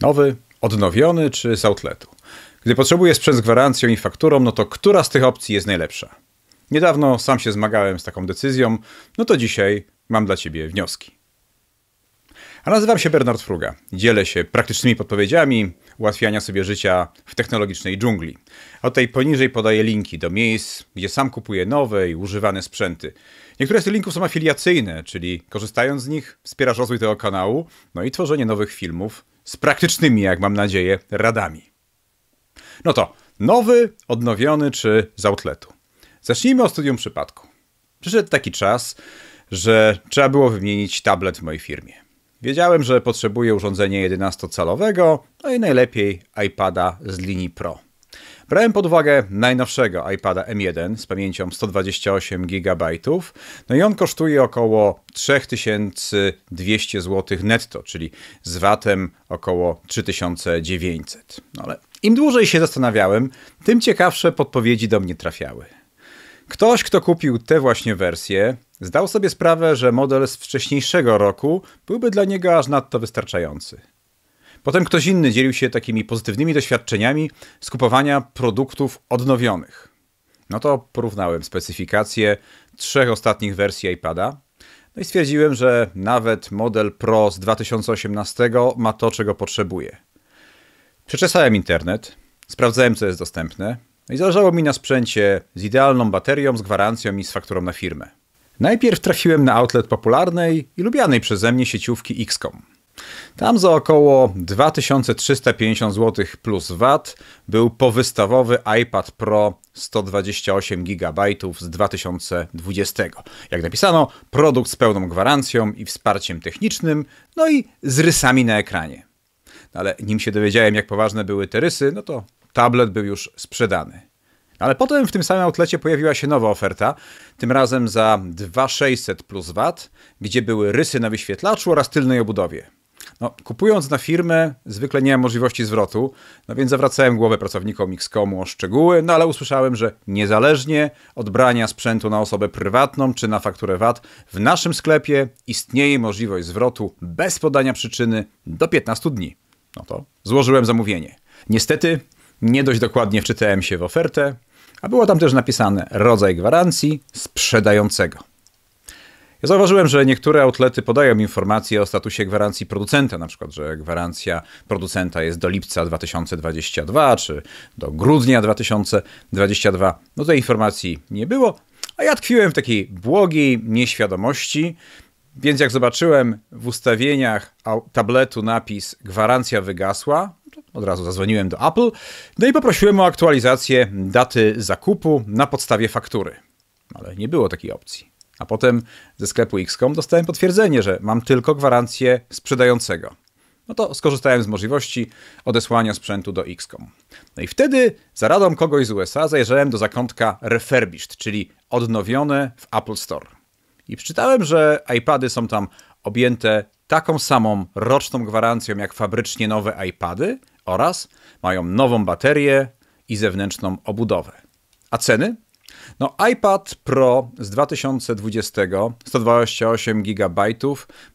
Nowy, odnowiony czy z outletu. Gdy potrzebuję sprzęt z gwarancją i fakturą, no to która z tych opcji jest najlepsza? Niedawno sam się zmagałem z taką decyzją, no to dzisiaj mam dla Ciebie wnioski. A nazywam się Bernard Fruga. Dzielę się praktycznymi podpowiedziami ułatwiania sobie życia w technologicznej dżungli. A tutaj poniżej podaję linki do miejsc, gdzie sam kupuję nowe i używane sprzęty. Niektóre z tych linków są afiliacyjne, czyli korzystając z nich wspierasz rozwój tego kanału, no i tworzenie nowych filmów z praktycznymi, jak mam nadzieję, radami. No to nowy, odnowiony czy z outletu. Zacznijmy od studium przypadku. Przyszedł taki czas, że trzeba było wymienić tablet w mojej firmie. Wiedziałem, że potrzebuję urządzenia 11-calowego, no i najlepiej iPada z linii Pro. Brałem pod uwagę najnowszego iPada M1 z pamięcią 128 GB, no i on kosztuje około 3200 zł netto, czyli z VAT-em około 3900. No ale im dłużej się zastanawiałem, tym ciekawsze podpowiedzi do mnie trafiały. Ktoś, kto kupił tę właśnie wersję, zdał sobie sprawę, że model z wcześniejszego roku byłby dla niego aż nadto wystarczający. Potem ktoś inny dzielił się takimi pozytywnymi doświadczeniami z kupowania produktów odnowionych. No to porównałem specyfikacje trzech ostatnich wersji iPada. No i stwierdziłem, że nawet model Pro z 2018 ma to, czego potrzebuje. Przeczesałem internet, sprawdzałem, co jest dostępne, no i zależało mi na sprzęcie z idealną baterią, z gwarancją i z fakturą na firmę. Najpierw trafiłem na outlet popularnej i lubianej przeze mnie sieciówki XCOM. Tam za około 2350 zł plus VAT był powystawowy iPad Pro 128 GB z 2020. Jak napisano, produkt z pełną gwarancją i wsparciem technicznym, no i z rysami na ekranie. No ale nim się dowiedziałem, jak poważne były te rysy, no to tablet był już sprzedany. No ale potem w tym samym outlecie pojawiła się nowa oferta, tym razem za 2600 plus VAT, gdzie były rysy na wyświetlaczu oraz tylnej obudowie. No, kupując na firmę, zwykle nie miałem możliwości zwrotu, no więc zawracałem głowę pracownikom XCOMu o szczegóły, no ale usłyszałem, że niezależnie od brania sprzętu na osobę prywatną czy na fakturę VAT, w naszym sklepie istnieje możliwość zwrotu bez podania przyczyny do 15 dni. No to złożyłem zamówienie. Niestety, nie dość dokładnie wczytałem się w ofertę, a było tam też napisane rodzaj gwarancji sprzedającego. Ja zauważyłem, że niektóre outlety podają informacje o statusie gwarancji producenta, na przykład, że gwarancja producenta jest do lipca 2022 czy do grudnia 2022. No tej informacji nie było, a ja tkwiłem w takiej błogiej nieświadomości. Więc jak zobaczyłem w ustawieniach tabletu napis gwarancja wygasła, od razu zadzwoniłem do Apple, no i poprosiłem o aktualizację daty zakupu na podstawie faktury. Ale nie było takiej opcji. A potem ze sklepu X.com dostałem potwierdzenie, że mam tylko gwarancję sprzedającego. No to skorzystałem z możliwości odesłania sprzętu do X.com. No i wtedy za radą kogoś z USA zajrzałem do zakątka refurbished, czyli odnowione w Apple Store. I przeczytałem, że iPady są tam objęte taką samą roczną gwarancją jak fabrycznie nowe iPady oraz mają nową baterię i zewnętrzną obudowę. A ceny? No, iPad Pro z 2020, 128 GB,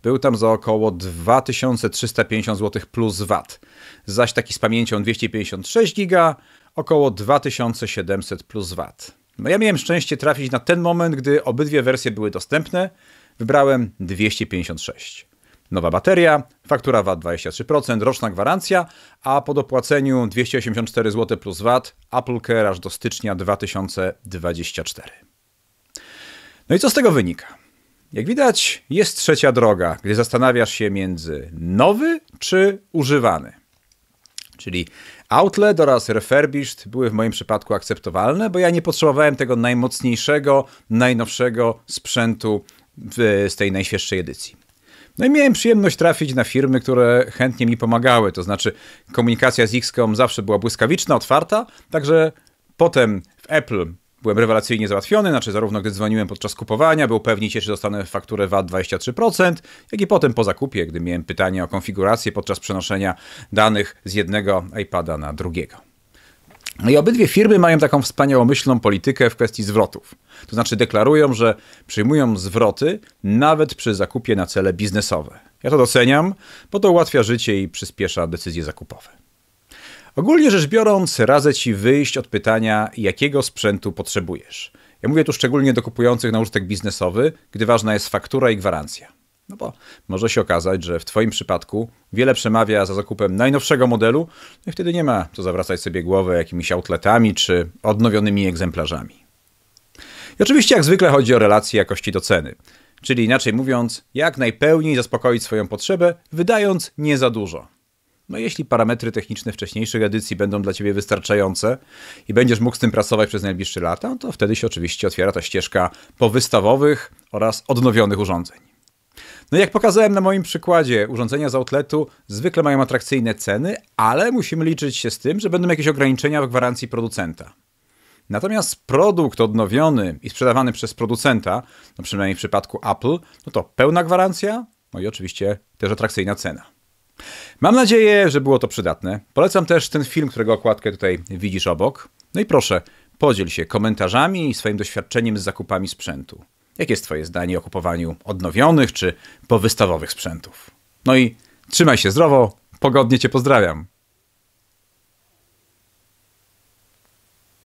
był tam za około 2350 zł plus VAT. Zaś taki z pamięcią 256 GB, około 2700 plus VAT. No ja miałem szczęście trafić na ten moment, gdy obydwie wersje były dostępne. Wybrałem 256. Nowa bateria, faktura VAT 23%, roczna gwarancja, a po dopłaceniu 284 zł plus VAT Apple Care aż do stycznia 2024. No i co z tego wynika? Jak widać, jest trzecia droga, gdy zastanawiasz się między nowy czy używany. Czyli outlet oraz refurbished były w moim przypadku akceptowalne, bo ja nie potrzebowałem tego najmocniejszego, najnowszego sprzętu w, z tej najświeższej edycji. No i miałem przyjemność trafić na firmy, które chętnie mi pomagały. To znaczy, komunikacja z XCOM zawsze była błyskawiczna, otwarta, także potem w Apple byłem rewelacyjnie załatwiony, znaczy zarówno gdy dzwoniłem podczas kupowania, był pewni się, czy dostanę fakturę VAT 23%, jak i potem po zakupie, gdy miałem pytanie o konfigurację podczas przenoszenia danych z jednego iPada na drugiego. No i obydwie firmy mają taką wspaniałomyślną politykę w kwestii zwrotów. To znaczy deklarują, że przyjmują zwroty nawet przy zakupie na cele biznesowe. Ja to doceniam, bo to ułatwia życie i przyspiesza decyzje zakupowe. Ogólnie rzecz biorąc, radzę Ci wyjść od pytania, jakiego sprzętu potrzebujesz. Ja mówię tu szczególnie do kupujących na użytek biznesowy, gdy ważna jest faktura i gwarancja. No bo może się okazać, że w Twoim przypadku wiele przemawia za zakupem najnowszego modelu, no i wtedy nie ma co zawracać sobie głowy jakimiś outletami czy odnowionymi egzemplarzami. I oczywiście, jak zwykle, chodzi o relację jakości do ceny. Czyli inaczej mówiąc, jak najpełniej zaspokoić swoją potrzebę, wydając nie za dużo. No jeśli parametry techniczne wcześniejszych edycji będą dla Ciebie wystarczające i będziesz mógł z tym pracować przez najbliższe lata, to wtedy się oczywiście otwiera ta ścieżka powystawowych oraz odnowionych urządzeń. No jak pokazałem na moim przykładzie, urządzenia z outletu zwykle mają atrakcyjne ceny, ale musimy liczyć się z tym, że będą jakieś ograniczenia w gwarancji producenta. Natomiast produkt odnowiony i sprzedawany przez producenta, no przynajmniej w przypadku Apple, no to pełna gwarancja, no i oczywiście też atrakcyjna cena. Mam nadzieję, że było to przydatne. Polecam też ten film, którego okładkę tutaj widzisz obok. No i proszę, podziel się komentarzami i swoim doświadczeniem z zakupami sprzętu. Jakie jest Twoje zdanie o kupowaniu odnowionych czy powystawowych sprzętów? No i trzymaj się zdrowo, pogodnie Cię pozdrawiam.